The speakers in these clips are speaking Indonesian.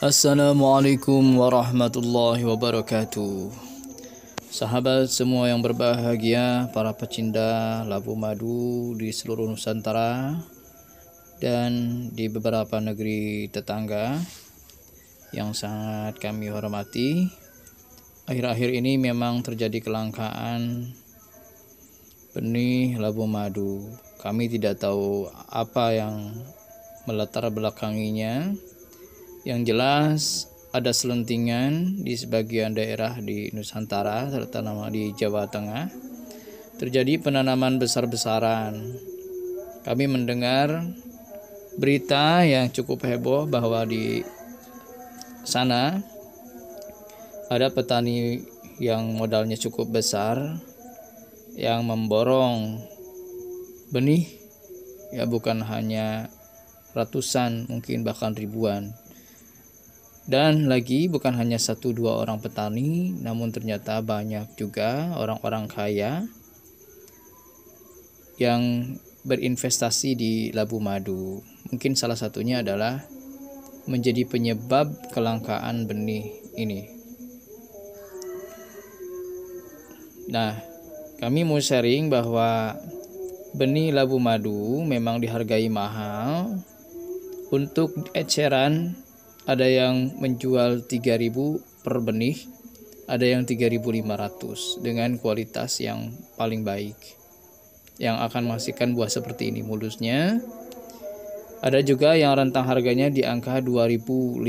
Assalamualaikum warahmatullahi wabarakatuh Sahabat semua yang berbahagia Para pecinta labu madu di seluruh Nusantara Dan di beberapa negeri tetangga Yang sangat kami hormati Akhir-akhir ini memang terjadi kelangkaan Benih labu madu Kami tidak tahu apa yang melatar belakanginya yang jelas ada selentingan di sebagian daerah di Nusantara terutama di Jawa Tengah terjadi penanaman besar-besaran. Kami mendengar berita yang cukup heboh bahwa di sana ada petani yang modalnya cukup besar yang memborong benih ya bukan hanya ratusan mungkin bahkan ribuan dan lagi bukan hanya satu dua orang petani, namun ternyata banyak juga orang-orang kaya yang berinvestasi di labu madu. Mungkin salah satunya adalah menjadi penyebab kelangkaan benih ini. Nah, kami mau sharing bahwa benih labu madu memang dihargai mahal untuk eceran ada yang menjual 3000 per benih, ada yang 3500 dengan kualitas yang paling baik. Yang akan menghasilkan buah seperti ini mulusnya. Ada juga yang rentang harganya di angka 2500.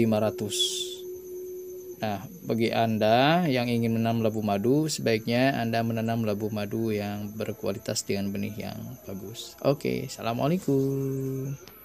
Nah, bagi Anda yang ingin menanam labu madu, sebaiknya Anda menanam labu madu yang berkualitas dengan benih yang bagus. Oke, Assalamualaikum.